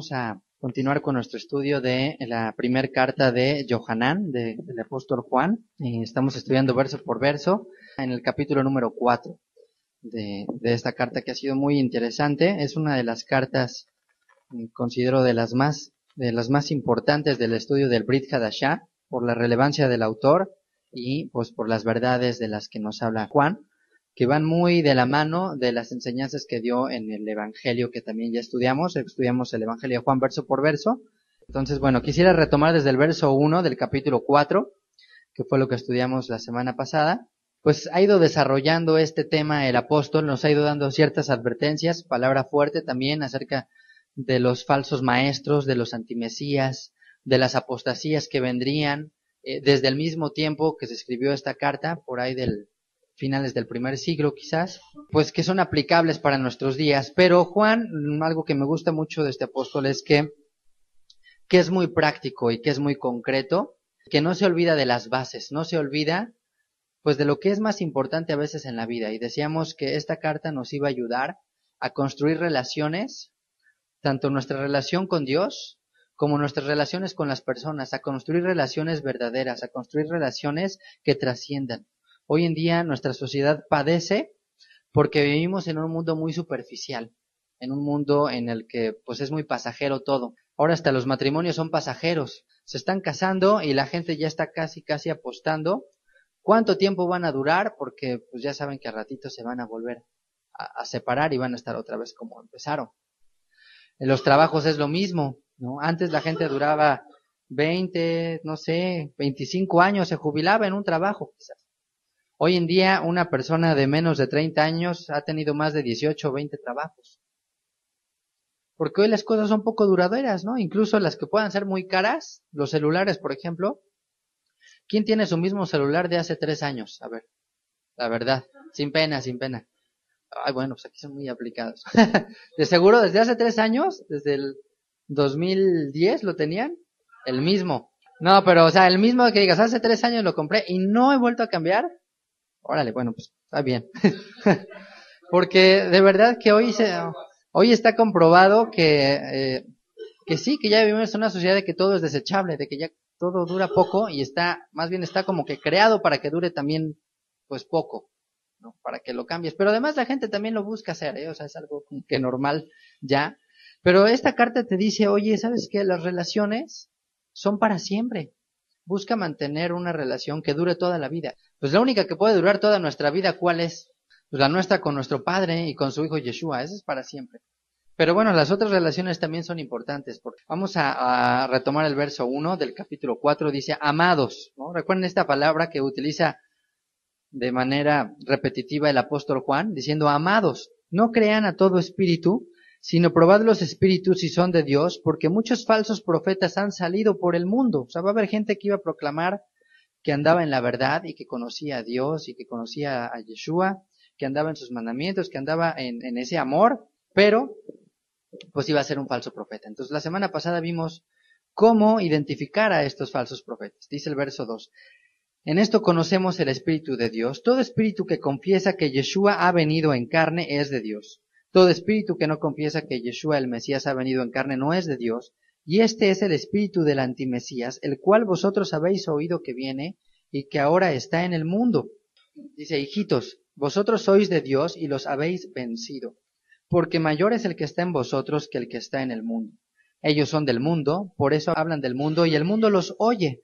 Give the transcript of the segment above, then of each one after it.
vamos a continuar con nuestro estudio de la primera carta de Johanán, del apóstol Juan. estamos estudiando verso por verso en el capítulo número 4 de, esta carta que ha sido muy interesante. Es una de las cartas, mm, considero, de las más, de las más importantes del estudio del Brit Hadashah por la relevancia del autor y pues por las verdades de las que nos habla Juan que van muy de la mano de las enseñanzas que dio en el Evangelio que también ya estudiamos, estudiamos el Evangelio de Juan verso por verso. Entonces, bueno, quisiera retomar desde el verso 1 del capítulo 4, que fue lo que estudiamos la semana pasada. Pues ha ido desarrollando este tema el apóstol, nos ha ido dando ciertas advertencias, palabra fuerte también acerca de los falsos maestros, de los antimesías, de las apostasías que vendrían, eh, desde el mismo tiempo que se escribió esta carta, por ahí del finales del primer siglo quizás, pues que son aplicables para nuestros días. Pero Juan, mm, algo que me gusta mucho de este apóstol es que, que es muy práctico y que es muy concreto, que no se olvida de las bases, no se olvida pues de lo que es más importante a veces en la vida. Y decíamos que esta carta nos iba a ayudar a construir relaciones, tanto nuestra relación con Dios como nuestras relaciones con las personas, a construir relaciones verdaderas, a construir relaciones que trasciendan. Hoy en día nuestra sociedad padece porque vivimos en un mundo muy superficial, en un mundo en el que pues es muy pasajero todo. Ahora hasta los matrimonios son pasajeros. Se están casando y la gente ya está casi casi apostando cuánto tiempo van a durar porque pues ya saben que a ratito se van a volver a, separar y van a estar otra vez como empezaron. En los trabajos es lo mismo, ¿no? Antes la gente duraba 20, no sé, 25 años, se jubilaba en un trabajo quizás. Hoy en día, una persona de menos de 30 años ha tenido más de 18 o 20 trabajos. Porque hoy las cosas son poco duraderas, ¿no? Incluso las que puedan ser muy caras, los celulares, por ejemplo. ¿Quién tiene su mismo celular de hace tres años? A ver, la verdad, sin pena, sin pena. Ay, bueno, pues aquí son muy aplicados. de seguro, desde hace tres años, desde el 2010 lo tenían, el mismo. No, pero, o sea, el mismo que digas, hace tres años lo compré y no he vuelto a cambiar, Órale, bueno, pues está bien. Porque de verdad que hoy, se, hoy está comprobado que, eh, que sí, que ya vivimos en una sociedad de que todo es desechable, de que ya todo dura poco y está, más bien está como que creado para que dure también, pues poco, Para que lo cambies. Pero además la gente también lo busca hacer, ¿eh? O sea, es algo que normal ya. Pero esta carta te dice, oye, ¿sabes qué? Las relaciones son para siempre busca mantener una relación que dure toda la vida. Pues la única que puede durar toda nuestra vida, ¿cuál es? Pues la nuestra con nuestro Padre y con su Hijo Yeshua, esa es para siempre. Pero bueno, las otras relaciones también son importantes. Porque vamos a, retomar el verso 1 del capítulo 4, dice, amados. ¿no? Recuerden esta palabra que utiliza de manera repetitiva el apóstol Juan, diciendo, amados, no crean a todo espíritu, sino probad los espíritus si son de Dios, porque muchos falsos profetas han salido por el mundo. O sea, va a haber gente que iba a proclamar que andaba en la verdad y que conocía a Dios y que conocía a Yeshua, que andaba en sus mandamientos, que andaba en, ese amor, pero pues iba a ser un falso profeta. Entonces, la semana pasada vimos cómo identificar a estos falsos profetas. Dice el verso 2. En esto conocemos el Espíritu de Dios. Todo espíritu que confiesa que Yeshua ha venido en carne es de Dios. Todo espíritu que no confiesa que Yeshua el Mesías ha venido en carne no es de Dios, y este es el espíritu del antimesías, el cual vosotros habéis oído que viene y que ahora está en el mundo. Dice, hijitos, vosotros sois de Dios y los habéis vencido, porque mayor es el que está en vosotros que el que está en el mundo. Ellos son del mundo, por eso hablan del mundo y el mundo los oye.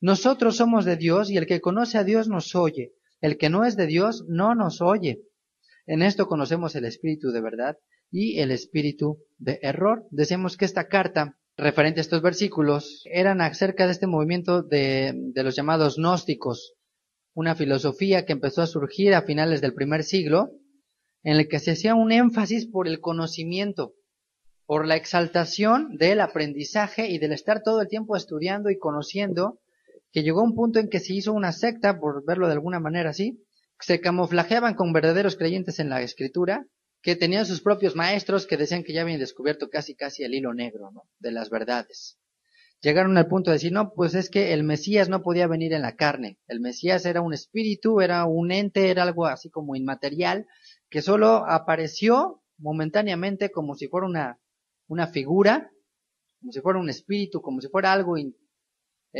Nosotros somos de Dios y el que conoce a Dios nos oye. El que no es de Dios no nos oye. En esto conocemos el espíritu de verdad y el espíritu de error. Decimos que esta carta referente a estos versículos eran acerca de este movimiento de, los llamados gnósticos, una filosofía que empezó a surgir a finales del primer siglo, en el que se hacía un énfasis por el conocimiento, por la exaltación del aprendizaje y del estar todo el tiempo estudiando y conociendo, que llegó a un punto en que se hizo una secta, por verlo de alguna manera así, se camuflajeaban con verdaderos creyentes en la escritura, que tenían sus propios maestros que decían que ya habían descubierto casi casi el hilo negro ¿no? de las verdades. Llegaron al punto de decir, no, pues es que el Mesías no podía venir en la carne. El Mesías era un espíritu, era un ente, era algo así como inmaterial, que solo apareció momentáneamente como si fuera una, una figura, como si fuera un espíritu, como si fuera algo, eh,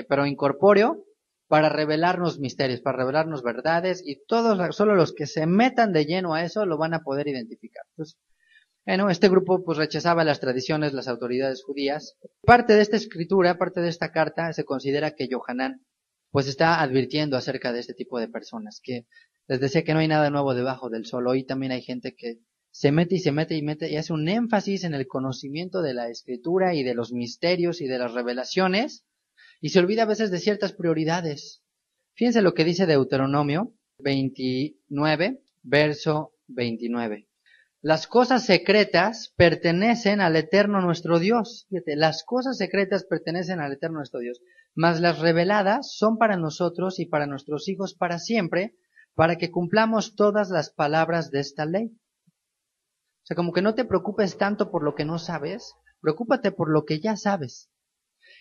pero incorpóreo, para revelarnos misterios, para revelarnos verdades y todos, solo los que se metan de lleno a eso lo van a poder identificar. Entonces, bueno, este grupo pues rechazaba las tradiciones, las autoridades judías. Parte de esta escritura, parte de esta carta, se considera que Yohanan pues está advirtiendo acerca de este tipo de personas, que les decía que no hay nada nuevo debajo del sol. Hoy también hay gente que se mete y se mete y mete y hace un énfasis en el conocimiento de la escritura y de los misterios y de las revelaciones, y se olvida a veces de ciertas prioridades. Fíjense lo que dice Deuteronomio 29, verso 29. Las cosas secretas pertenecen al Eterno nuestro Dios. Fíjate, las cosas secretas pertenecen al Eterno nuestro Dios, mas las reveladas son para nosotros y para nuestros hijos para siempre, para que cumplamos todas las palabras de esta ley. O sea, como que no te preocupes tanto por lo que no sabes, preocúpate por lo que ya sabes.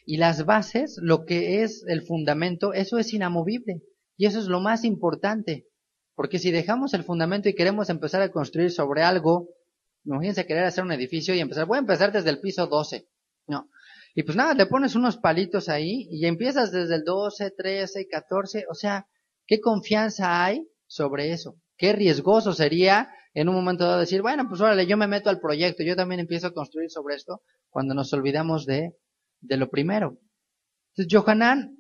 Y las bases, lo que es el fundamento, eso es inamovible. Y eso es lo más importante. Porque si dejamos el fundamento y queremos empezar a construir sobre algo, imagínense querer hacer un edificio y empezar, voy a empezar desde el piso 12. No. Y pues nada, le pones unos palitos ahí y empiezas desde el 12, 13, 14. O sea, ¿qué confianza hay sobre eso? Qué riesgoso sería en un momento dado decir, bueno, pues órale, yo me meto al proyecto, yo también empiezo a construir sobre esto, cuando nos olvidamos de de lo primero. Entonces,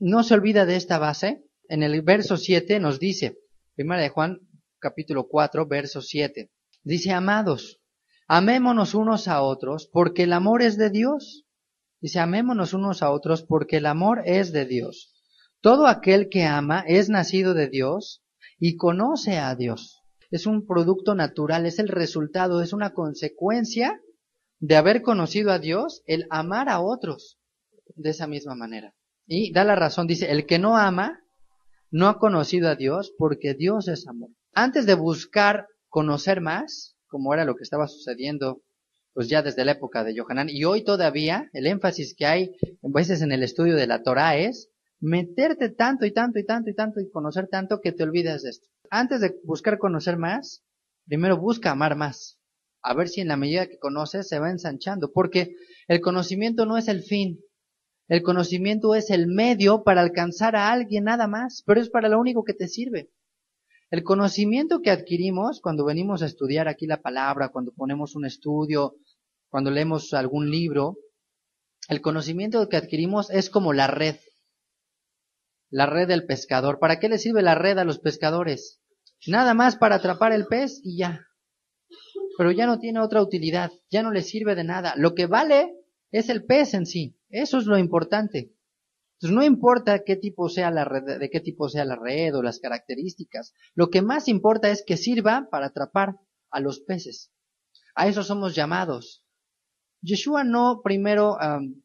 no se olvida de esta base. En el verso 7 nos dice, primera de Juan, capítulo 4, verso 7, dice, amados, amémonos unos a otros porque el amor es de Dios. Dice, amémonos unos a otros porque el amor es de Dios. Todo aquel que ama es nacido de Dios y conoce a Dios. Es un producto natural, es el resultado, es una consecuencia de haber conocido a Dios el amar a otros de esa misma manera. Y da la razón, dice, el que no ama no ha conocido a Dios porque Dios es amor. Antes de buscar conocer más, como era lo que estaba sucediendo pues ya desde la época de Yohanan, y hoy todavía el énfasis que hay en veces en el estudio de la Torah es meterte tanto y tanto y tanto y tanto y conocer tanto que te olvidas de esto. Antes de buscar conocer más, primero busca amar más a ver si en la medida que conoces se va ensanchando, porque el conocimiento no es el fin, el conocimiento es el medio para alcanzar a alguien nada más, pero es para lo único que te sirve. El conocimiento que adquirimos cuando venimos a estudiar aquí la palabra, cuando ponemos un estudio, cuando leemos algún libro, el conocimiento que adquirimos es como la red, la red del pescador. ¿Para qué le sirve la red a los pescadores? Nada más para atrapar el pez y ya pero ya no tiene otra utilidad, ya no le sirve de nada. Lo que vale es el pez en sí, eso es lo importante. Entonces no importa qué tipo sea la red, de qué tipo sea la red o las características, lo que más importa es que sirva para atrapar a los peces. A eso somos llamados. Yeshua no primero,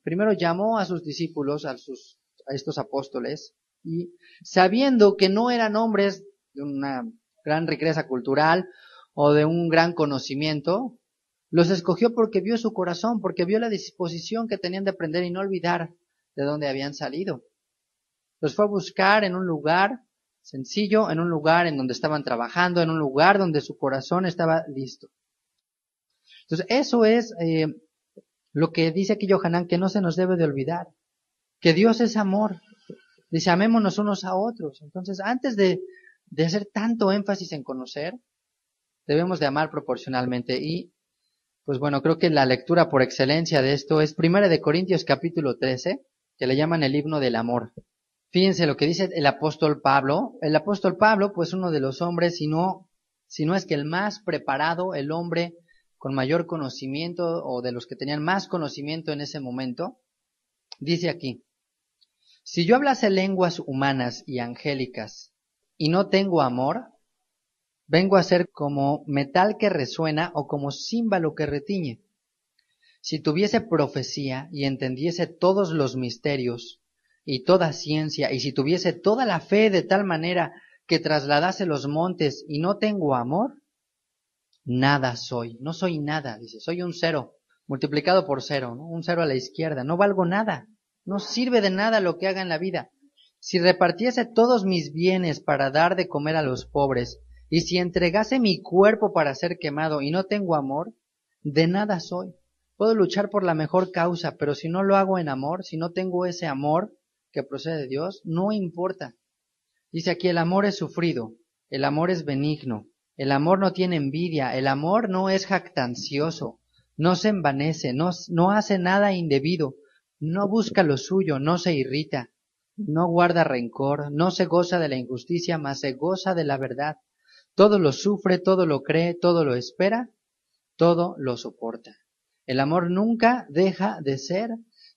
primero llamó a sus discípulos, a, sus, a estos apóstoles, y sabiendo que no eran hombres de una gran riqueza cultural o de un gran conocimiento, los escogió porque vio su corazón, porque vio la disposición que tenían de aprender y no olvidar de dónde habían salido. Los fue a buscar en un lugar sencillo, en un lugar en donde estaban trabajando, en un lugar donde su corazón estaba listo. Entonces, eso es eh, lo que dice aquí Johanán, que no se nos debe de olvidar, que Dios es amor. Dice, amémonos unos a otros. Entonces, antes de, de hacer tanto énfasis en conocer, Debemos de amar proporcionalmente y, pues bueno, creo que la lectura por excelencia de esto es Primera de Corintios capítulo 13, que le llaman el himno del amor. Fíjense lo que dice el apóstol Pablo. El apóstol Pablo, pues uno de los hombres, si no, si no es que el más preparado, el hombre con mayor conocimiento o de los que tenían más conocimiento en ese momento, dice aquí, si yo hablase lenguas humanas y angélicas y no tengo amor, Vengo a ser como metal que resuena o como címbalo que retiñe. Si tuviese profecía y entendiese todos los misterios y toda ciencia, y si tuviese toda la fe de tal manera que trasladase los montes y no tengo amor, nada soy, no soy nada, dice, soy un cero, multiplicado por cero, ¿no? un cero a la izquierda, no valgo nada, no sirve de nada lo que haga en la vida. Si repartiese todos mis bienes para dar de comer a los pobres, y si entregase mi cuerpo para ser quemado y no tengo amor, de nada soy. Puedo luchar por la mejor causa, pero si no lo hago en amor, si no tengo ese amor que procede de Dios, no importa. Dice aquí, el amor es sufrido, el amor es benigno, el amor no tiene envidia, el amor no es jactancioso, no se envanece, no, no hace nada indebido, no busca lo suyo, no se irrita, no guarda rencor, no se goza de la injusticia, mas se goza de la verdad. Todo lo sufre, todo lo cree, todo lo espera, todo lo soporta. El amor nunca deja de ser,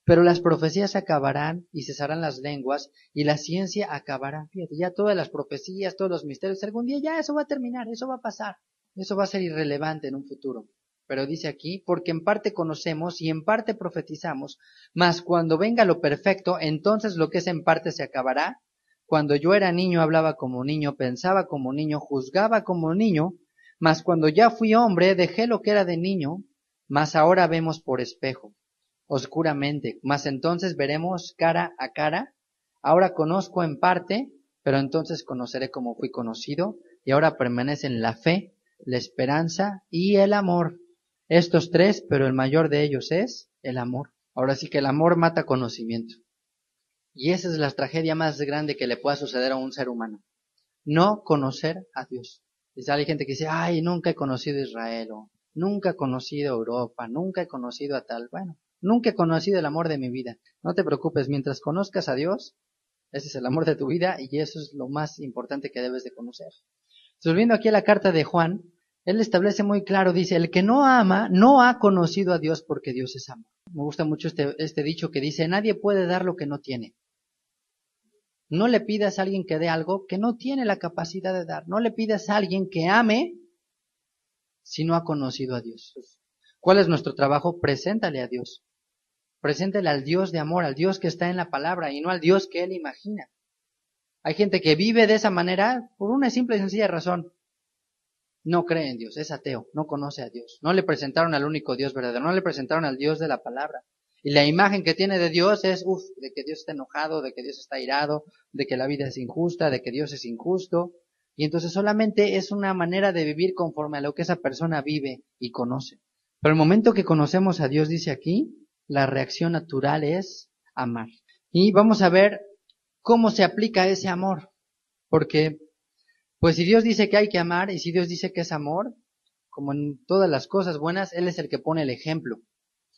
pero las profecías acabarán y cesarán las lenguas y la ciencia acabará. ya todas las profecías, todos los misterios, algún día ya eso va a terminar, eso va a pasar, eso va a ser irrelevante en un futuro. Pero dice aquí, porque en parte conocemos y en parte profetizamos, mas cuando venga lo perfecto, entonces lo que es en parte se acabará, cuando yo era niño hablaba como niño, pensaba como niño, juzgaba como niño, mas cuando ya fui hombre dejé lo que era de niño, mas ahora vemos por espejo, oscuramente, mas entonces veremos cara a cara, ahora conozco en parte, pero entonces conoceré como fui conocido, y ahora permanecen la fe, la esperanza y el amor. Estos tres, pero el mayor de ellos es el amor. Ahora sí que el amor mata conocimiento. Y esa es la tragedia más grande que le pueda suceder a un ser humano. No conocer a Dios. Y sale gente que dice, ay, nunca he conocido a Israel, nunca he conocido a Europa, nunca he conocido a tal. Bueno, nunca he conocido el amor de mi vida. No te preocupes, mientras conozcas a Dios, ese es el amor de tu vida y eso es lo más importante que debes de conocer. Entonces, aquí a la carta de Juan, él establece muy claro, dice, el que no ama no ha conocido a Dios porque Dios es amor. Me gusta mucho este, este dicho que dice, nadie puede dar lo que no tiene. No le pidas a alguien que dé algo que no tiene la capacidad de dar. No le pidas a alguien que ame si no ha conocido a Dios. ¿Cuál es nuestro trabajo? Preséntale a Dios. Preséntale al Dios de amor, al Dios que está en la palabra y no al Dios que él imagina. Hay gente que vive de esa manera por una simple y sencilla razón no cree en Dios, es ateo, no conoce a Dios, no le presentaron al único Dios verdadero, no le presentaron al Dios de la palabra. Y la imagen que tiene de Dios es, uff, de que Dios está enojado, de que Dios está irado, de que la vida es injusta, de que Dios es injusto. Y entonces solamente es una manera de vivir conforme a lo que esa persona vive y conoce. Pero el momento que conocemos a Dios, dice aquí, la reacción natural es amar. Y vamos a ver cómo se aplica ese amor. Porque pues si Dios dice que hay que amar y si Dios dice que es amor, como en todas las cosas buenas, Él es el que pone el ejemplo.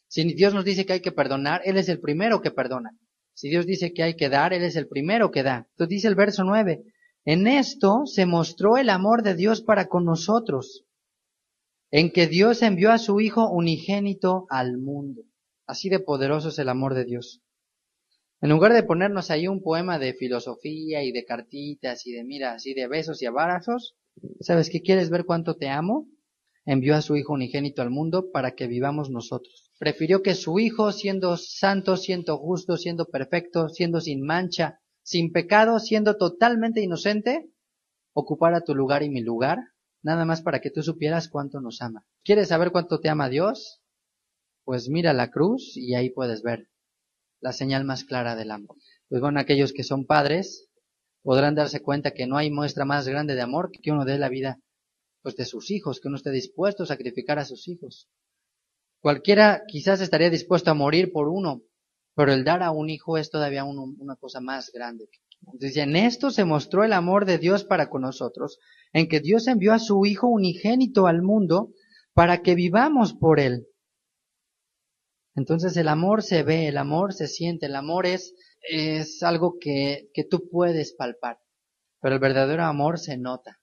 Si Dios nos dice que hay que perdonar, Él es el primero que perdona. Si Dios dice que hay que dar, Él es el primero que da. Entonces dice el verso 9, en esto se mostró el amor de Dios para con nosotros, en que Dios envió a su Hijo unigénito al mundo. Así de poderoso es el amor de Dios. En lugar de ponernos ahí un poema de filosofía y de cartitas y de miras y de besos y abrazos, ¿sabes qué quieres ver cuánto te amo? Envió a su Hijo unigénito al mundo para que vivamos nosotros. Prefirió que su Hijo, siendo santo, siendo justo, siendo perfecto, siendo sin mancha, sin pecado, siendo totalmente inocente, ocupara tu lugar y mi lugar, nada más para que tú supieras cuánto nos ama. ¿Quieres saber cuánto te ama Dios? Pues mira la cruz y ahí puedes ver la señal más clara del amor. Pues bueno, aquellos que son padres podrán darse cuenta que no hay muestra más grande de amor que uno dé la vida pues, de sus hijos, que uno esté dispuesto a sacrificar a sus hijos. Cualquiera quizás estaría dispuesto a morir por uno, pero el dar a un hijo es todavía una cosa más grande. Entonces, en esto se mostró el amor de Dios para con nosotros, en que Dios envió a su Hijo unigénito al mundo para que vivamos por Él. Entonces el amor se ve, el amor se siente, el amor es, es algo que, que tú puedes palpar, pero el verdadero amor se nota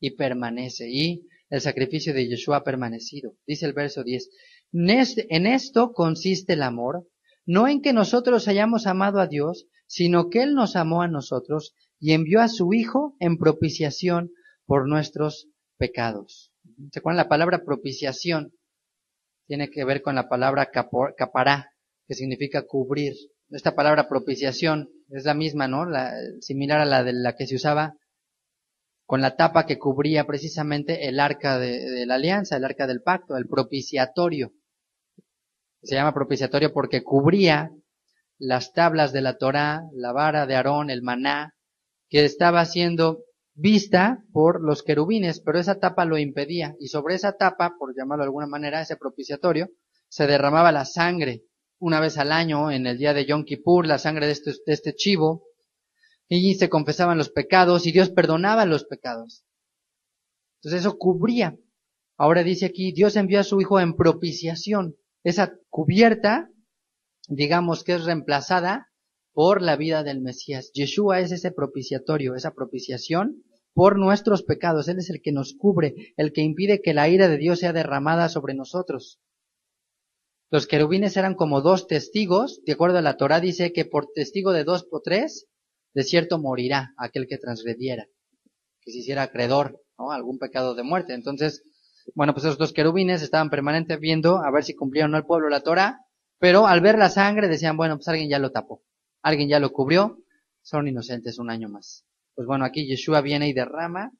y permanece, y el sacrificio de Yeshua ha permanecido. Dice el verso 10, en esto consiste el amor, no en que nosotros hayamos amado a Dios, sino que Él nos amó a nosotros y envió a su Hijo en propiciación por nuestros pecados. ¿Se acuerdan la palabra propiciación? tiene que ver con la palabra capará, que significa cubrir. Esta palabra propiciación es la misma, ¿no? La, similar a la de la que se usaba con la tapa que cubría precisamente el arca de, la alianza, el arca del pacto, el propiciatorio. Se llama propiciatorio porque cubría las tablas de la Torá, la vara de Aarón, el maná, que estaba haciendo vista por los querubines, pero esa tapa lo impedía y sobre esa tapa, por llamarlo de alguna manera, ese propiciatorio, se derramaba la sangre una vez al año en el día de Yom Kippur, la sangre este, de este, chivo, y se confesaban los pecados y Dios perdonaba los pecados. Entonces eso cubría. Ahora dice aquí, Dios envió a su Hijo en propiciación. Esa cubierta, digamos que es reemplazada por la vida del Mesías. Yeshua es ese propiciatorio, esa propiciación por nuestros pecados. Él es el que nos cubre, el que impide que la ira de Dios sea derramada sobre nosotros. Los querubines eran como dos testigos, de acuerdo a la Torá dice que por testigo de dos o tres, de cierto morirá aquel que transgrediera, que se hiciera acreedor, Algún pecado de muerte. Entonces, bueno, pues esos dos querubines estaban permanentes viendo a ver si cumplía o no el pueblo la Torá, pero al ver la sangre decían, bueno, pues alguien ya lo tapó, alguien ya lo cubrió, son inocentes un año más. Pues bueno, aquí Yeshua viene y derrama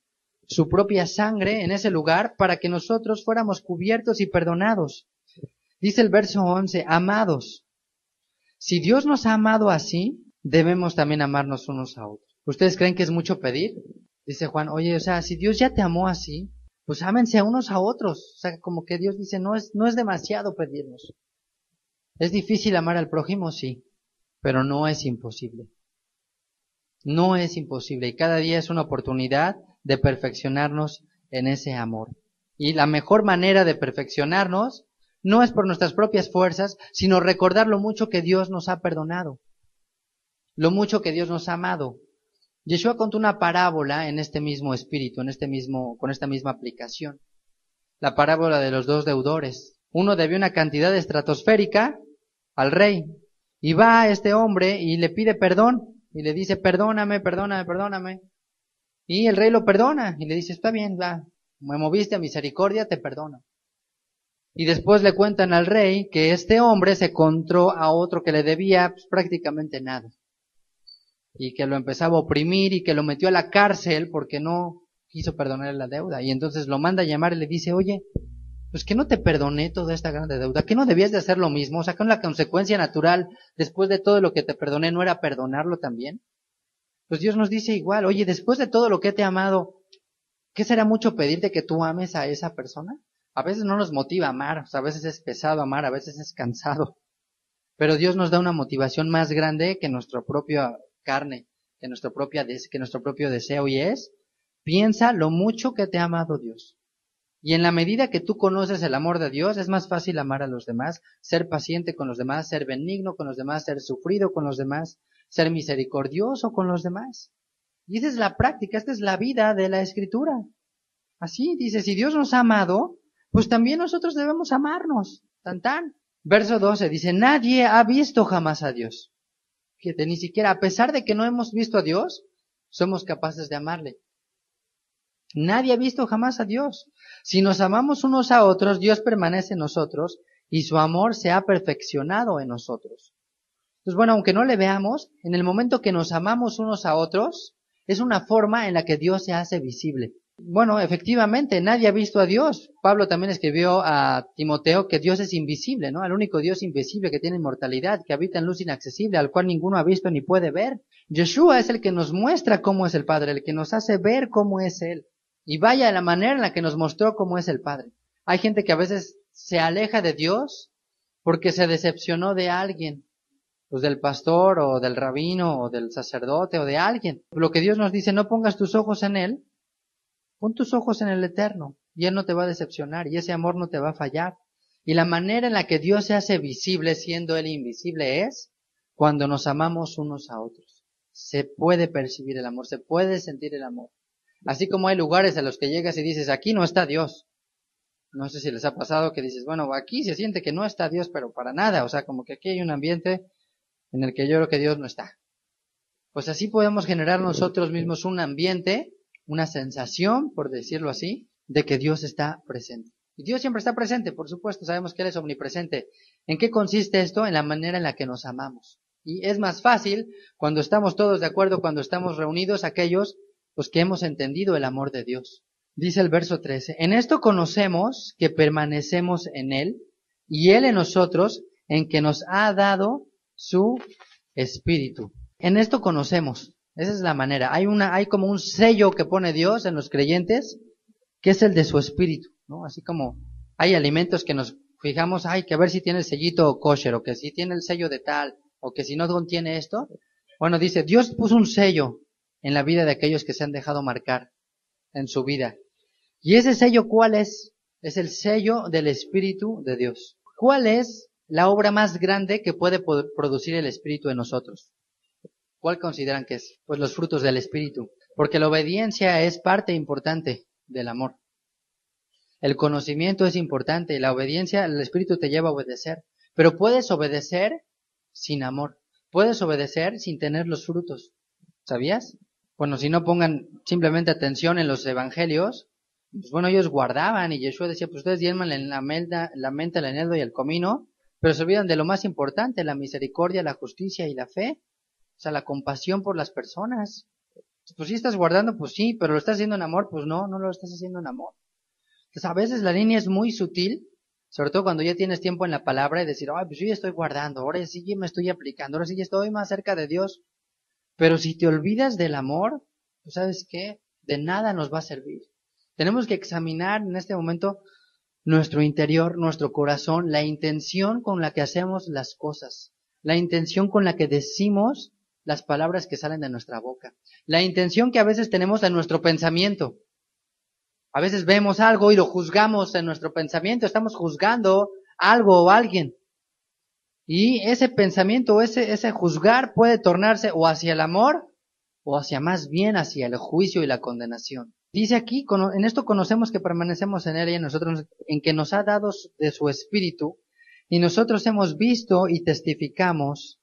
su propia sangre en ese lugar para que nosotros fuéramos cubiertos y perdonados. Dice el verso 11, amados. Si Dios nos ha amado así, debemos también amarnos unos a otros. ¿Ustedes creen que es mucho pedir? Dice Juan, oye, o sea, si Dios ya te amó así, pues ámense unos a otros. O sea, como que Dios dice, no es, no es demasiado pedirnos. ¿Es difícil amar al prójimo? Sí, pero no es imposible. No es imposible y cada día es una oportunidad de perfeccionarnos en ese amor. Y la mejor manera de perfeccionarnos no es por nuestras propias fuerzas, sino recordar lo mucho que Dios nos ha perdonado, lo mucho que Dios nos ha amado. Yeshua contó una parábola en este mismo espíritu, en este mismo, con esta misma aplicación. La parábola de los dos deudores. Uno debió una cantidad estratosférica al rey. Y va a este hombre y le pide perdón y le dice, perdóname, perdóname, perdóname. Y el rey lo perdona y le dice, está bien, va, me moviste a misericordia, te perdono. Y después le cuentan al rey que este hombre se encontró a otro que le debía pues, prácticamente nada. Y que lo empezaba a oprimir y que lo metió a la cárcel porque no quiso perdonar la deuda. Y entonces lo manda a llamar y le dice, oye, pues que no te perdoné toda esta grande deuda, que no debías de hacer lo mismo, o sea, que la consecuencia natural después de todo lo que te perdoné no era perdonarlo también. Pues Dios nos dice igual, oye, después de todo lo que te he amado, ¿qué será mucho pedirte que tú ames a esa persona? A veces no nos motiva amar, o sea, a veces es pesado amar, a veces es cansado. Pero Dios nos da una motivación más grande que nuestra propia carne, que nuestro, propia que nuestro propio deseo, y es, piensa lo mucho que te ha amado Dios. Y en la medida que tú conoces el amor de Dios, es más fácil amar a los demás, ser paciente con los demás, ser benigno con los demás, ser sufrido con los demás, ser misericordioso con los demás. Y esa es la práctica, esta es la vida de la escritura. Así dice, si Dios nos ha amado, pues también nosotros debemos amarnos. Tan tan. Verso 12 dice, nadie ha visto jamás a Dios. Fíjate, ni siquiera, a pesar de que no hemos visto a Dios, somos capaces de amarle. Nadie ha visto jamás a Dios. Si nos amamos unos a otros, Dios permanece en nosotros y su amor se ha perfeccionado en nosotros. Entonces, bueno, aunque no le veamos, en el momento que nos amamos unos a otros, es una forma en la que Dios se hace visible. Bueno, efectivamente, nadie ha visto a Dios. Pablo también escribió a Timoteo que Dios es invisible, ¿no? El único Dios invisible que tiene inmortalidad, que habita en luz inaccesible, al cual ninguno ha visto ni puede ver. Yeshua es el que nos muestra cómo es el Padre, el que nos hace ver cómo es Él. Y vaya la manera en la que nos mostró cómo es el Padre. Hay gente que a veces se aleja de Dios porque se decepcionó de alguien, pues del pastor o del rabino o del sacerdote o de alguien. Lo que Dios nos dice, no pongas tus ojos en Él, pon tus ojos en el Eterno y Él no te va a decepcionar y ese amor no te va a fallar. Y la manera en la que Dios se hace visible siendo Él invisible es cuando nos amamos unos a otros. Se puede percibir el amor, se puede sentir el amor. Así como hay lugares a los que llegas y dices, aquí no está Dios. No sé si les ha pasado que dices, bueno, aquí se siente que no está Dios, pero para nada. O sea, como que aquí hay un ambiente en el que yo creo que Dios no está. Pues así podemos generar nosotros mismos un ambiente, una sensación, por decirlo así, de que Dios está presente. Y Dios siempre está presente, por supuesto, sabemos que Él es omnipresente. ¿En qué consiste esto? En la manera en la que nos amamos. Y es más fácil cuando estamos todos de acuerdo, cuando estamos reunidos aquellos pues, que hemos entendido el amor de Dios. Dice el verso 13, en esto conocemos que permanecemos en Él y Él en nosotros, en que nos ha dado su espíritu. En esto conocemos. Esa es la manera. Hay una, hay como un sello que pone Dios en los creyentes, que es el de su espíritu, Así como hay alimentos que nos fijamos, hay que ver si tiene el sellito kosher, o que si tiene el sello de tal, o que si no contiene esto. Bueno, dice, Dios puso un sello en la vida de aquellos que se han dejado marcar en su vida. ¿Y ese sello cuál es? Es el sello del Espíritu de Dios. ¿Cuál es la obra más grande que puede producir el Espíritu en nosotros? ¿Cuál consideran que es? Pues los frutos del Espíritu. Porque la obediencia es parte importante del amor. El conocimiento es importante. La obediencia, el Espíritu te lleva a obedecer. Pero puedes obedecer sin amor. Puedes obedecer sin tener los frutos. ¿Sabías? bueno, si no pongan simplemente atención en los evangelios, pues bueno, ellos guardaban y Yeshua decía, pues ustedes diezman la, melda, la mente el eneldo y el comino, pero se olvidan de lo más importante, la misericordia, la justicia y la fe, o sea, la compasión por las personas. Pues si estás guardando, pues sí, pero lo estás haciendo en amor, pues no, no lo estás haciendo en amor. Entonces a veces la línea es muy sutil, sobre todo cuando ya tienes tiempo en la palabra y decir, ay, pues yo ya estoy guardando, ahora sí ya me estoy aplicando, ahora sí estoy más cerca de Dios. Pero si te olvidas del amor, tú pues, ¿sabes qué? De nada nos va a servir. Tenemos que examinar en este momento nuestro interior, nuestro corazón, la intención con la que hacemos las cosas, la intención con la que decimos las palabras que salen de nuestra boca, la intención que a veces tenemos en nuestro pensamiento. A veces vemos algo y lo juzgamos en nuestro pensamiento, estamos juzgando algo o alguien. Y ese pensamiento, ese, ese juzgar puede tornarse o hacia el amor o hacia más bien hacia el juicio y la condenación. Dice aquí, en esto conocemos que permanecemos en Él y en nosotros, en que nos ha dado de su Espíritu, y nosotros hemos visto y testificamos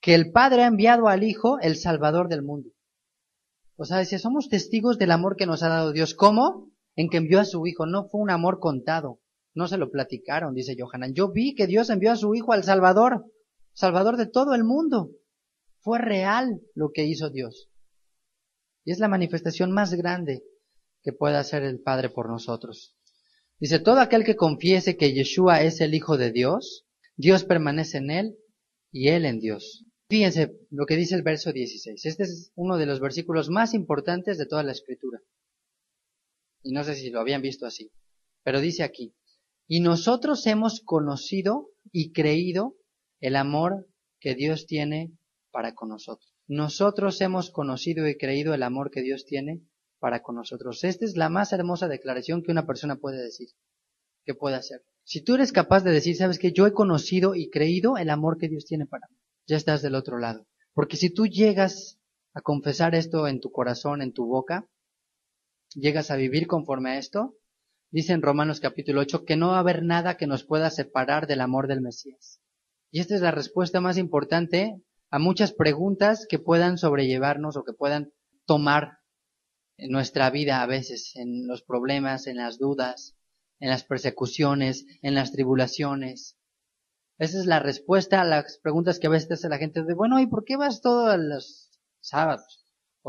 que el Padre ha enviado al Hijo el Salvador del mundo. O sea, si somos testigos del amor que nos ha dado Dios. ¿Cómo? En que envió a su Hijo. No fue un amor contado. No se lo platicaron, dice Johanan. Yo vi que Dios envió a su Hijo al Salvador, Salvador de todo el mundo. Fue real lo que hizo Dios. Y es la manifestación más grande que pueda hacer el Padre por nosotros. Dice, todo aquel que confiese que Yeshua es el Hijo de Dios, Dios permanece en él y él en Dios. Fíjense lo que dice el verso 16. Este es uno de los versículos más importantes de toda la escritura. Y no sé si lo habían visto así, pero dice aquí, y nosotros hemos conocido y creído el amor que Dios tiene para con nosotros. Nosotros hemos conocido y creído el amor que Dios tiene para con nosotros. Esta es la más hermosa declaración que una persona puede decir, que puede hacer. Si tú eres capaz de decir, sabes que yo he conocido y creído el amor que Dios tiene para mí, ya estás del otro lado. Porque si tú llegas a confesar esto en tu corazón, en tu boca, llegas a vivir conforme a esto, dice en Romanos capítulo 8 que no va a haber nada que nos pueda separar del amor del Mesías. Y esta es la respuesta más importante a muchas preguntas que puedan sobrellevarnos o que puedan tomar en nuestra vida a veces, en los problemas, en las dudas, en las persecuciones, en las tribulaciones. Esa es la respuesta a las preguntas que a veces hace la gente de, bueno, ¿y por qué vas todos los sábados?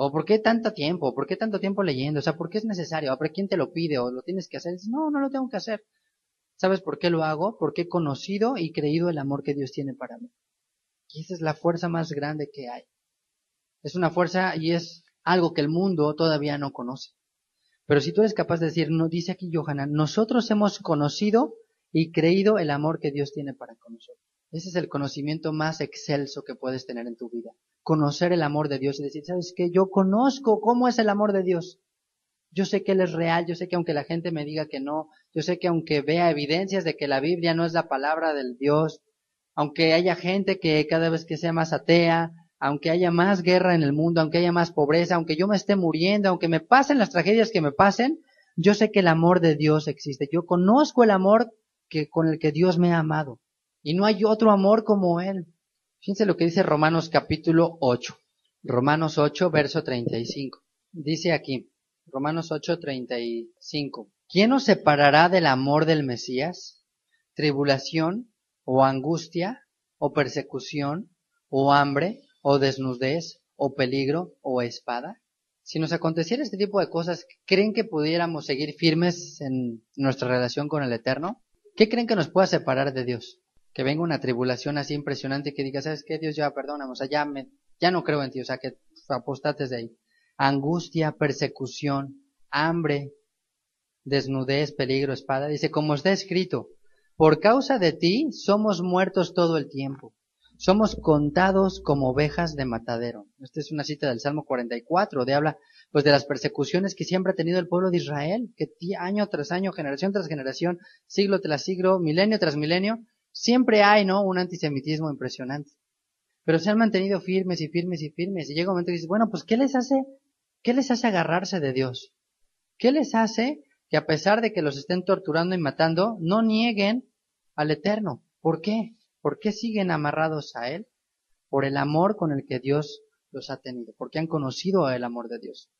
O oh, por qué tanto tiempo, por qué tanto tiempo leyendo, o sea, por qué es necesario, ah, ¿por quién te lo pide o lo tienes que hacer? no, no lo tengo que hacer. ¿Sabes por qué lo hago? Porque he conocido y creído el amor que Dios tiene para mí. Y esa es la fuerza más grande que hay. Es una fuerza y es algo que el mundo todavía no conoce. Pero si tú eres capaz de decir, no, dice aquí Johanna, nosotros hemos conocido y creído el amor que Dios tiene para con nosotros. Ese es el conocimiento más excelso que puedes tener en tu vida conocer el amor de Dios y decir, ¿sabes que Yo conozco cómo es el amor de Dios. Yo sé que Él es real, yo sé que aunque la gente me diga que no, yo sé que aunque vea evidencias de que la Biblia no es la palabra del Dios, aunque haya gente que cada vez que sea más atea, aunque haya más guerra en el mundo, aunque haya más pobreza, aunque yo me esté muriendo, aunque me pasen las tragedias que me pasen, yo sé que el amor de Dios existe. Yo conozco el amor que, con el que Dios me ha amado. Y no hay otro amor como Él. Fíjense lo que dice Romanos capítulo 8. Romanos 8, verso 35. Dice aquí, Romanos 8, 35. ¿Quién nos separará del amor del Mesías? ¿Tribulación o angustia o persecución o hambre o desnudez o peligro o espada? Si nos aconteciera este tipo de cosas, ¿creen que pudiéramos seguir firmes en nuestra relación con el Eterno? ¿Qué creen que nos pueda separar de Dios? que venga una tribulación así impresionante que diga, ¿sabes qué? Dios ya perdóname, o sea, ya, ya no creo en ti, o sea, que apostates de ahí. Angustia, persecución, hambre, desnudez, peligro, espada. Dice, como está escrito, por causa de ti somos muertos todo el tiempo. Somos contados como ovejas de matadero. Esta es una cita del Salmo 44, de habla pues de las persecuciones que siempre ha tenido el pueblo de Israel, que año tras año, generación tras generación, siglo tras siglo, milenio tras milenio, Siempre hay, ¿no? Un antisemitismo impresionante. Pero se han mantenido firmes y firmes y firmes. Y llega un momento que dices, bueno, pues ¿qué les hace? ¿Qué les hace agarrarse de Dios? ¿Qué les hace que a pesar de que los estén torturando y matando, no nieguen al Eterno? ¿Por qué? ¿Por qué siguen amarrados a Él? Por el amor con el que Dios los ha tenido, porque han conocido el amor de Dios.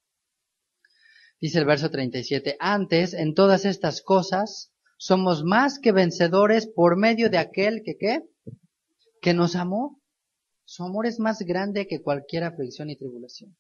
Dice el verso 37, antes en todas estas cosas, somos más que vencedores por medio de aquel que qué? Que nos amó. Su amor es más grande que cualquier aflicción y tribulación.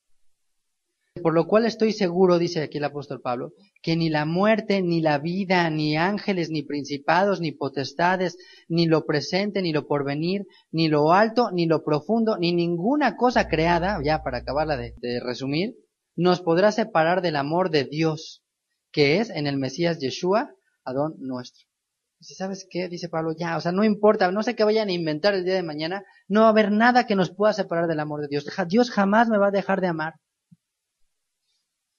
Por lo cual estoy seguro, dice aquí el apóstol Pablo, que ni la muerte, ni la vida, ni ángeles, ni principados, ni potestades, ni lo presente, ni lo porvenir, ni lo alto, ni lo profundo, ni ninguna cosa creada, ya para acabarla de, de resumir, nos podrá separar del amor de Dios, que es en el Mesías Yeshua, Adón nuestro. Dice, ¿sabes qué? Dice Pablo, ya, o sea, no importa, no sé qué vayan a inventar el día de mañana, no va a haber nada que nos pueda separar del amor de Dios. Dios jamás me va a dejar de amar.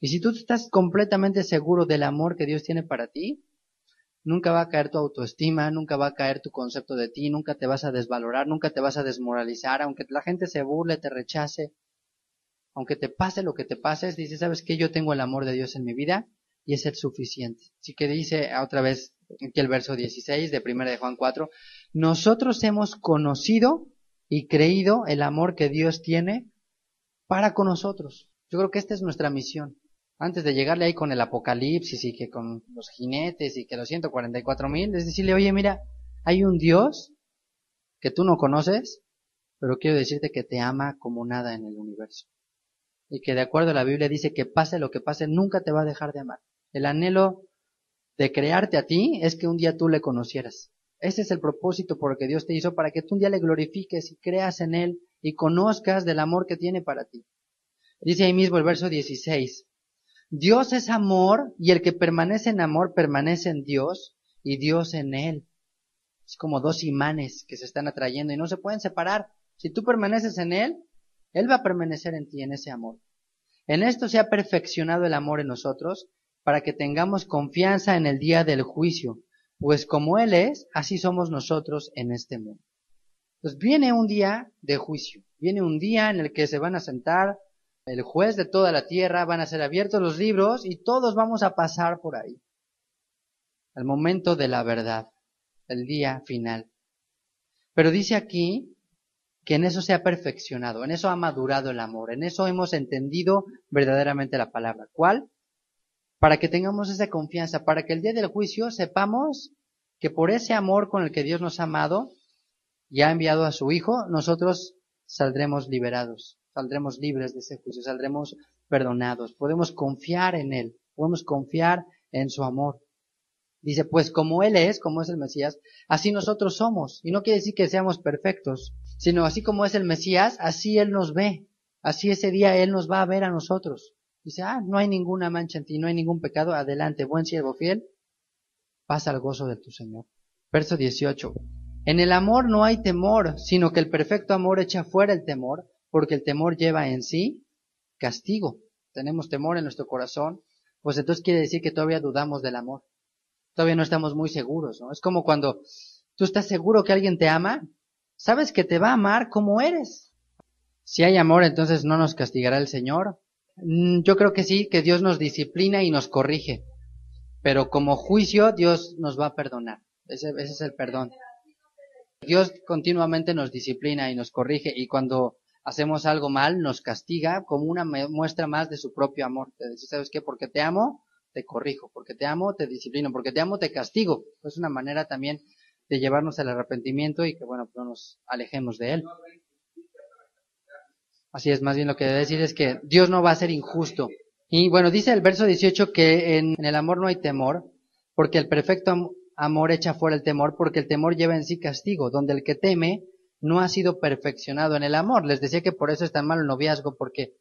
Y si tú estás completamente seguro del amor que Dios tiene para ti, nunca va a caer tu autoestima, nunca va a caer tu concepto de ti, nunca te vas a desvalorar, nunca te vas a desmoralizar, aunque la gente se burle, te rechace, aunque te pase lo que te pases, dice ¿sabes qué? Yo tengo el amor de Dios en mi vida y es el suficiente. Así que dice otra vez aquí el verso 16 de 1 de Juan 4, nosotros hemos conocido y creído el amor que Dios tiene para con nosotros. Yo creo que esta es nuestra misión. Antes de llegarle ahí con el apocalipsis y que con los jinetes y que los 144 mil, es decirle, oye, mira, hay un Dios que tú no conoces, pero quiero decirte que te ama como nada en el universo. Y que de acuerdo a la Biblia dice que pase lo que pase, nunca te va a dejar de amar. El anhelo de crearte a ti es que un día tú le conocieras. Ese es el propósito por el que Dios te hizo, para que tú un día le glorifiques y creas en Él y conozcas del amor que tiene para ti. Dice ahí mismo el verso 16, Dios es amor y el que permanece en amor permanece en Dios y Dios en Él. Es como dos imanes que se están atrayendo y no se pueden separar. Si tú permaneces en Él, Él va a permanecer en ti, en ese amor. En esto se ha perfeccionado el amor en nosotros, para que tengamos confianza en el día del juicio, pues como Él es, así somos nosotros en este mundo. Pues viene un día de juicio, viene un día en el que se van a sentar el juez de toda la tierra, van a ser abiertos los libros y todos vamos a pasar por ahí. Al momento de la verdad, el día final. Pero dice aquí que en eso se ha perfeccionado, en eso ha madurado el amor, en eso hemos entendido verdaderamente la palabra. ¿Cuál? para que tengamos esa confianza, para que el día del juicio sepamos que por ese amor con el que Dios nos ha amado y ha enviado a su Hijo, nosotros saldremos liberados, saldremos libres de ese juicio, saldremos perdonados, podemos confiar en Él, podemos confiar en su amor. Dice, pues como Él es, como es el Mesías, así nosotros somos. Y no quiere decir que seamos perfectos, sino así como es el Mesías, así Él nos ve, así ese día Él nos va a ver a nosotros. Dice, ah, no hay ninguna mancha en ti, no hay ningún pecado, adelante, buen siervo fiel, pasa al gozo de tu Señor. Verso 18. En el amor no hay temor, sino que el perfecto amor echa fuera el temor, porque el temor lleva en sí castigo. Tenemos temor en nuestro corazón, pues entonces quiere decir que todavía dudamos del amor. Todavía no estamos muy seguros, ¿no? Es como cuando tú estás seguro que alguien te ama, sabes que te va a amar como eres. Si hay amor, entonces no nos castigará el Señor, Mm, yo creo que sí, que Dios nos disciplina y nos corrige, pero como juicio Dios nos va a perdonar. Ese, es el perdón. Dios continuamente nos disciplina y nos corrige y cuando hacemos algo mal nos castiga como una muestra más de su propio amor. Te dice, ¿sabes qué? Porque te amo, te corrijo, porque te amo, te disciplino, porque te amo, te castigo. Es una manera también de llevarnos al arrepentimiento y que, bueno, no nos alejemos de él. Así es, más bien lo que debe decir es que Dios no va a ser injusto. Y bueno, dice el verso 18 que en, el amor no hay temor, porque el perfecto amor echa fuera el temor, porque el temor lleva en sí castigo, donde el que teme no ha sido perfeccionado en el amor. Les decía que por eso es tan malo el noviazgo, porque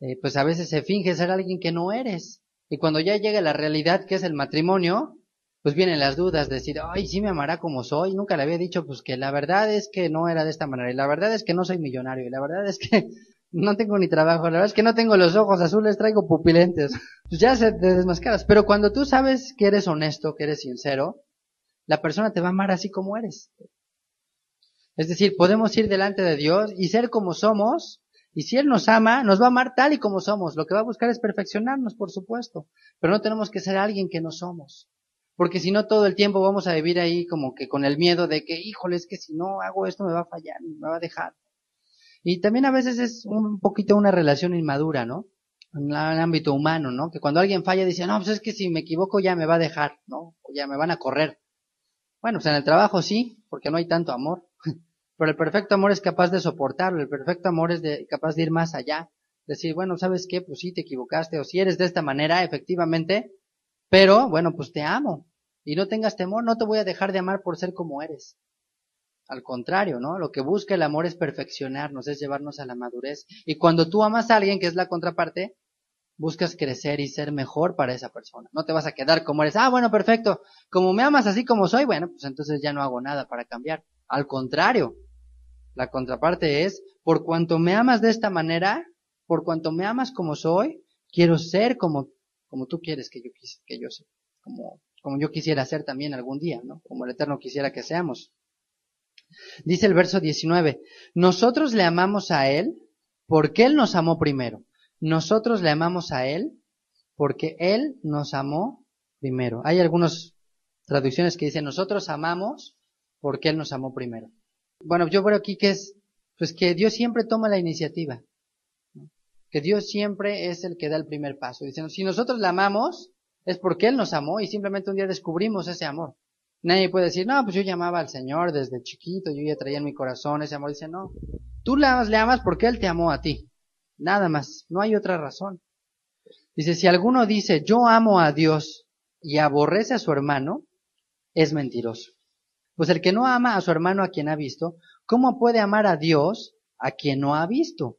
eh, pues a veces se finge ser alguien que no eres. Y cuando ya llega la realidad, que es el matrimonio, pues vienen las dudas, de decir, ay, sí me amará como soy, nunca le había dicho, pues que la verdad es que no era de esta manera, y la verdad es que no soy millonario, y la verdad es que no tengo ni trabajo, la verdad es que no tengo los ojos azules, traigo pupilentes, pues ya se te desmascaras, pero cuando tú sabes que eres honesto, que eres sincero, la persona te va a amar así como eres. Es decir, podemos ir delante de Dios y ser como somos, y si Él nos ama, nos va a amar tal y como somos. Lo que va a buscar es perfeccionarnos, por supuesto, pero no tenemos que ser alguien que no somos porque si no todo el tiempo vamos a vivir ahí como que con el miedo de que, híjole, es que si no hago esto me va a fallar, me va a dejar. Y también a veces es un poquito una relación inmadura, ¿no? En el ámbito humano, ¿no? Que cuando alguien falla dice, no, pues es que si me equivoco ya me va a dejar, ¿no? O ya me van a correr. Bueno, pues en el trabajo sí, porque no hay tanto amor. Pero el perfecto amor es capaz de soportarlo, el perfecto amor es de, capaz de ir más allá. Decir, bueno, ¿sabes qué? Pues sí, te equivocaste, o si eres de esta manera, efectivamente, pero, bueno, pues te amo. Y no tengas temor, no te voy a dejar de amar por ser como eres. Al contrario, ¿no? Lo que busca el amor es perfeccionarnos, es llevarnos a la madurez. Y cuando tú amas a alguien, que es la contraparte, buscas crecer y ser mejor para esa persona. No te vas a quedar como eres. Ah, bueno, perfecto. Como me amas así como soy, bueno, pues entonces ya no hago nada para cambiar. Al contrario, la contraparte es, por cuanto me amas de esta manera, por cuanto me amas como soy, quiero ser como como tú quieres que yo, que yo sea, como, como yo quisiera ser también algún día, ¿no? Como el Eterno quisiera que seamos. Dice el verso 19, nosotros le amamos a Él porque Él nos amó primero. Nosotros le amamos a Él porque Él nos amó primero. Hay algunas traducciones que dicen, nosotros amamos porque Él nos amó primero. Bueno, yo creo aquí que es, pues que Dios siempre toma la iniciativa que Dios siempre es el que da el primer paso. Dicen, si nosotros la amamos, es porque Él nos amó y simplemente un día descubrimos ese amor. Nadie puede decir, no, pues yo llamaba al Señor desde chiquito, yo ya traía en mi corazón ese amor. Dice, no, tú le amas, le amas porque Él te amó a ti. Nada más, no hay otra razón. Dice, si alguno dice, yo amo a Dios y aborrece a su hermano, es mentiroso. Pues el que no ama a su hermano a quien ha visto, ¿cómo puede amar a Dios a quien no ha visto?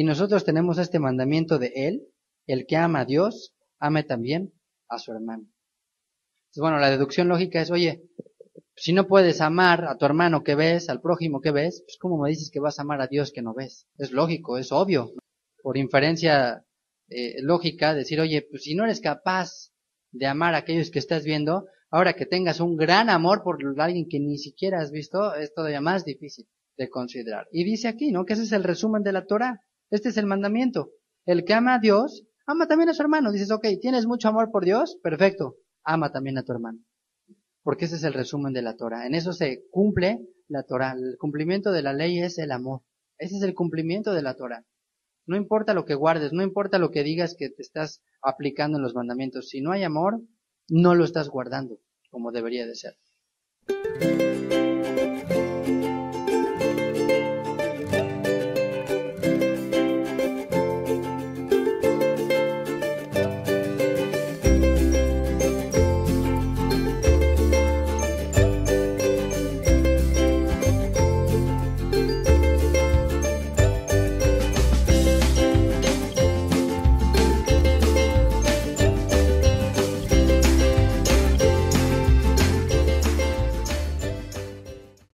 Y nosotros tenemos este mandamiento de Él, el que ama a Dios, ame también a su hermano. bueno, la deducción lógica es, oye, si no puedes amar a tu hermano que ves, al prójimo que ves, pues ¿cómo me dices que vas a amar a Dios que no ves? Es lógico, es obvio. Por inferencia eh, lógica, decir, oye, pues si no eres capaz de amar a aquellos que estás viendo, ahora que tengas un gran amor por alguien que ni siquiera has visto, es todavía más difícil de considerar. Y dice aquí, ¿no? Que ese es el resumen de la Torah. Este es el mandamiento. El que ama a Dios, ama también a su hermano. Dices, ok, tienes mucho amor por Dios, perfecto, ama también a tu hermano. Porque ese es el resumen de la Torah. En eso se cumple la Torah. El cumplimiento de la ley es el amor. Ese es el cumplimiento de la Torah. No importa lo que guardes, no importa lo que digas que te estás aplicando en los mandamientos. Si no hay amor, no lo estás guardando como debería de ser.